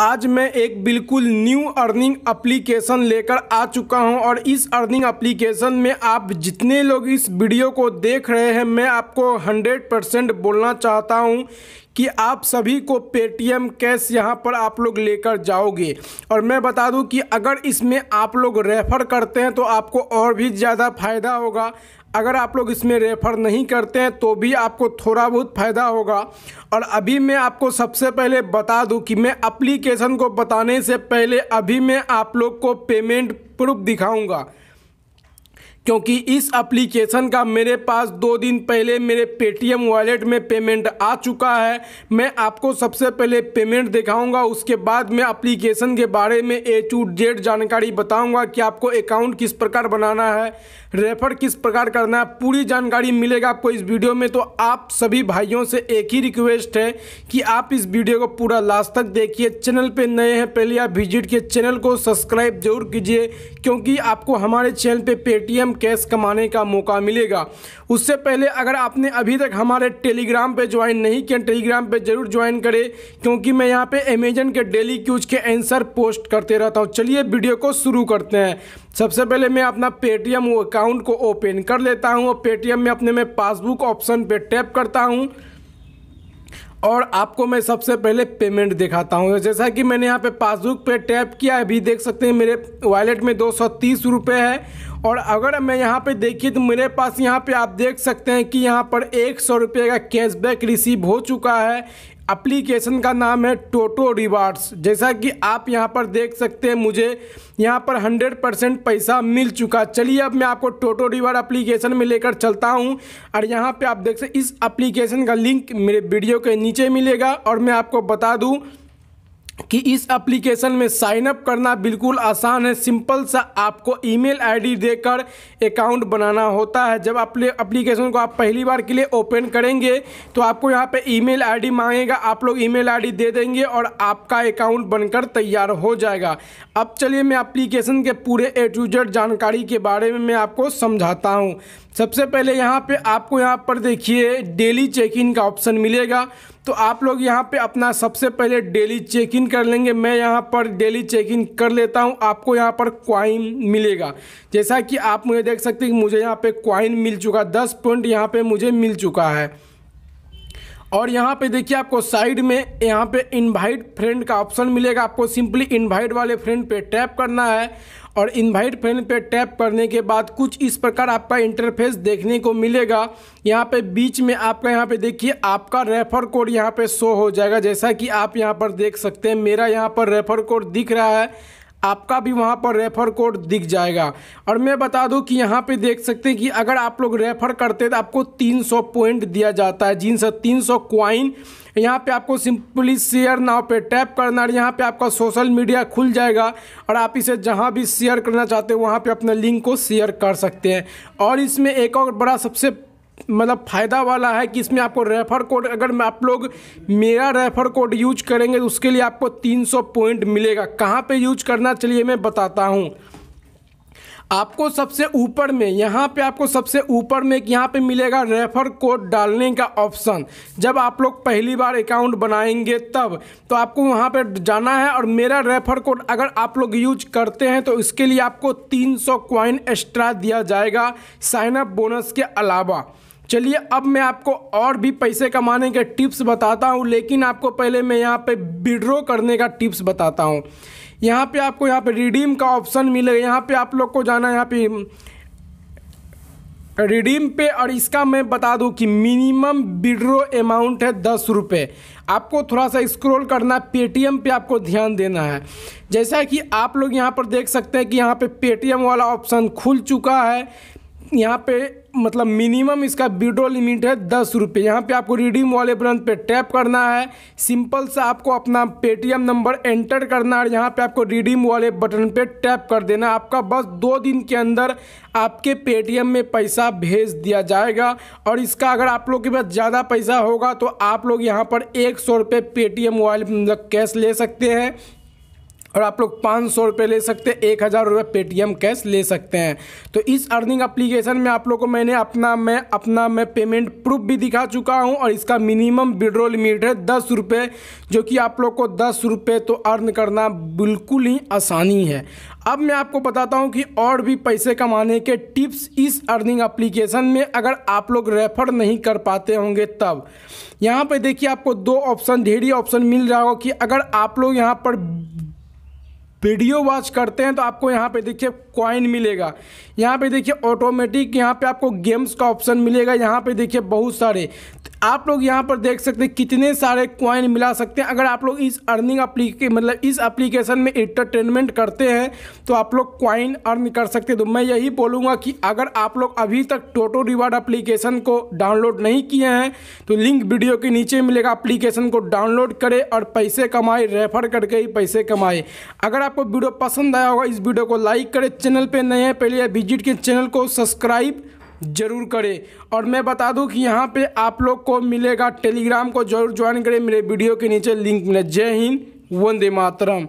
आज मैं एक बिल्कुल न्यू अर्निंग एप्लीकेशन लेकर आ चुका हूं और इस अर्निंग एप्लीकेशन में आप जितने लोग इस वीडियो को देख रहे हैं मैं आपको 100 परसेंट बोलना चाहता हूं कि आप सभी को पेटीएम कैश यहां पर आप लोग लेकर जाओगे और मैं बता दूं कि अगर इसमें आप लोग रेफ़र करते हैं तो आपको और भी ज़्यादा फायदा होगा अगर आप लोग इसमें रेफ़र नहीं करते हैं तो भी आपको थोड़ा बहुत फ़ायदा होगा और अभी मैं आपको सबसे पहले बता दूं कि मैं अप्लीकेशन को बताने से पहले अभी मैं आप लोग को पेमेंट प्रूफ दिखाऊंगा क्योंकि इस एप्लीकेशन का मेरे पास दो दिन पहले मेरे पेटीएम वॉलेट में पेमेंट आ चुका है मैं आपको सबसे पहले पेमेंट दिखाऊंगा उसके बाद मैं एप्लीकेशन के बारे में ए टू डेट जानकारी बताऊंगा कि आपको अकाउंट किस प्रकार बनाना है रेफर किस प्रकार करना है पूरी जानकारी मिलेगा आपको इस वीडियो में तो आप सभी भाइयों से एक ही रिक्वेस्ट है कि आप इस वीडियो को पूरा लास्ट तक देखिए चैनल पर नए हैं पहले आप विजिट किए चैनल को सब्सक्राइब जरूर कीजिए क्योंकि आपको हमारे चैनल पर पेटीएम कैश कमाने का मौका मिलेगा उससे पहले अगर आपने अभी तक हमारे टेलीग्राम पे ज्वाइन नहीं किया टेलीग्राम पे ज़रूर ज्वाइन करें क्योंकि मैं यहाँ पे अमेजन के डेली क्यूज के आंसर पोस्ट करते रहता हूँ चलिए वीडियो को शुरू करते हैं सबसे पहले मैं अपना पेटीएम अकाउंट को ओपन कर लेता हूँ और पेटीएम में अपने में पासबुक ऑप्शन पर टैप करता हूँ और आपको मैं सबसे पहले पेमेंट दिखाता हूँ जैसा कि मैंने यहाँ पे पासबुक पे टैप किया अभी देख सकते हैं मेरे वॉलेट में दो सौ तीस रुपये है और अगर मैं यहाँ पे देखिए तो मेरे पास यहाँ पे आप देख सकते हैं कि यहाँ पर एक सौ रुपये का कैशबैक रिसीव हो चुका है एप्लीकेशन का नाम है टोटो रिवार्ड्स जैसा कि आप यहाँ पर देख सकते हैं मुझे यहाँ पर 100 परसेंट पैसा मिल चुका चलिए अब मैं आपको टोटो रिवार्ड एप्लीकेशन में लेकर चलता हूँ और यहाँ पे आप देख सकते इस एप्लीकेशन का लिंक मेरे वीडियो के नीचे मिलेगा और मैं आपको बता दूँ कि इस एप्लीकेशन में साइन अप करना बिल्कुल आसान है सिंपल सा आपको ईमेल आईडी देकर अकाउंट बनाना होता है जब आप एप्लीकेशन को आप पहली बार के लिए ओपन करेंगे तो आपको यहाँ पे ईमेल आईडी मांगेगा आप लोग ईमेल आईडी दे देंगे और आपका अकाउंट बनकर तैयार हो जाएगा अब चलिए मैं एप्लीकेशन के पूरे ए टू जेड जानकारी के बारे में मैं आपको समझाता हूँ सबसे पहले यहाँ पर आपको यहाँ पर देखिए डेली चेक इन का ऑप्शन मिलेगा तो आप लोग यहाँ पर अपना सबसे पहले डेली चेक इन कर लेंगे मैं यहाँ पर डेली चेक इन कर लेता हूँ आपको यहाँ पर क्वाइन मिलेगा जैसा कि आप मुझे देख सकते हैं कि मुझे यहाँ पे क्वाइन मिल चुका दस पॉइंट यहाँ पे मुझे मिल चुका है और यहाँ पे देखिए आपको साइड में यहाँ पे इनवाइट फ्रेंड का ऑप्शन मिलेगा आपको सिंपली इनवाइट वाले फ्रेंड पे टैप करना है और इनवाइट फ्रेंड पे टैप करने के बाद कुछ इस प्रकार आपका इंटरफेस देखने को मिलेगा यहाँ पे बीच में आपका यहाँ पे देखिए आपका रेफर कोड यहाँ पे शो हो जाएगा जैसा कि आप यहाँ पर देख सकते हैं मेरा यहाँ पर रेफर कोड दिख रहा है आपका भी वहाँ पर रेफ़र कोड दिख जाएगा और मैं बता दूँ कि यहाँ पे देख सकते हैं कि अगर आप लोग रेफ़र करते हैं तो आपको 300 पॉइंट दिया जाता है जिनसे हाँ 300 तीन सौ क्वाइन यहाँ पे आपको सिंपली शेयर नाव पे टैप करना और यहाँ पे आपका सोशल मीडिया खुल जाएगा और आप इसे जहाँ भी शेयर करना चाहते हो वहाँ पे अपने लिंक को शेयर कर सकते हैं और इसमें एक और बड़ा सबसे मतलब फ़ायदा वाला है कि इसमें आपको रेफ़र कोड अगर मैं आप लोग मेरा रेफ़र कोड यूज करेंगे तो उसके लिए आपको 300 पॉइंट मिलेगा कहाँ पे यूज करना चलिए मैं बताता हूँ आपको सबसे ऊपर में यहाँ पे आपको सबसे ऊपर में एक यहाँ पे मिलेगा रेफर कोड डालने का ऑप्शन जब आप लोग पहली बार अकाउंट बनाएंगे तब तो आपको वहाँ पे जाना है और मेरा रेफर कोड अगर आप लोग यूज करते हैं तो इसके लिए आपको 300 सौ क्वाइन एक्स्ट्रा दिया जाएगा साइनअप बोनस के अलावा चलिए अब मैं आपको और भी पैसे कमाने के टिप्स बताता हूँ लेकिन आपको पहले मैं यहाँ पे विड्रो करने का टिप्स बताता हूँ यहाँ पे आपको यहाँ पे रिडीम का ऑप्शन मिलेगा यहाँ पे आप लोग को जाना यहाँ पे रिडीम हम्म, पे और इसका मैं बता दूँ कि मिनिमम विड्रो अमाउंट है दस रुपये आपको थोड़ा सा स्क्रॉल करना पेटीएम पे आपको ध्यान देना है जैसा कि आप लोग यहाँ पर देख सकते हैं कि यहाँ पे पेटीएम वाला ऑप्शन खुल चुका है यहाँ पे मतलब मिनिमम इसका विड्रो लिमिट है दस रुपये यहाँ पर आपको रिडीम वाले बटन पे टैप करना है सिंपल सा आपको अपना पेटीएम नंबर एंटर करना है यहाँ पे आपको रिडीम वाले बटन पे टैप कर देना आपका बस दो दिन के अंदर आपके पेटीएम में पैसा भेज दिया जाएगा और इसका अगर आप लोग के पास ज़्यादा पैसा होगा तो आप लोग यहाँ पर एक सौ रुपये पेटीएम वाले मतलब कैश ले सकते हैं और आप लोग पाँच सौ रुपये ले सकते हैं एक हज़ार रुपये पेटीएम कैश ले सकते हैं तो इस अर्निंग एप्लीकेशन में आप लोग को मैंने अपना मैं अपना मैं पेमेंट प्रूफ भी दिखा चुका हूं और इसका मिनिमम विड्रो लिमिट है दस रुपये जो कि आप लोग को दस रुपये तो अर्न करना बिल्कुल ही आसानी है अब मैं आपको बताता हूँ कि और भी पैसे कमाने के टिप्स इस अर्निंग एप्लीकेशन में अगर आप लोग रेफर नहीं कर पाते होंगे तब यहाँ पर देखिए आपको दो ऑप्शन ढेरी ऑप्शन मिल रहा होगा कि अगर आप लोग यहाँ पर वीडियो वॉच करते हैं तो आपको यहाँ पे देखिए कॉइन मिलेगा यहाँ पे देखिए ऑटोमेटिक यहाँ पे आपको गेम्स का ऑप्शन मिलेगा यहाँ पे देखिए बहुत सारे तो आप लोग यहाँ पर देख सकते हैं कितने सारे कॉइन मिला सकते हैं अगर आप लोग इस अर्निंग अप्लीके मतलब इस एप्लीकेशन में इंटरटेनमेंट करते हैं तो आप लोग कॉइन अर्न कर सकते हैं तो मैं यही बोलूँगा कि अगर आप लोग अभी तक टोटो रिवार्ड अप्लीकेशन को डाउनलोड नहीं किए हैं तो लिंक वीडियो के नीचे मिलेगा अप्लीकेशन को डाउनलोड करें और पैसे कमाए रेफर करके ही पैसे कमाए अगर आपको वीडियो पसंद आया होगा इस वीडियो को लाइक करें चैनल पे नए हैं पहले विजिट के चैनल को सब्सक्राइब जरूर करें और मैं बता दूं कि यहाँ पे आप लोग को मिलेगा टेलीग्राम को जरूर ज्वाइन करें मेरे वीडियो के नीचे लिंक मिले जय हिंद वंदे मातरम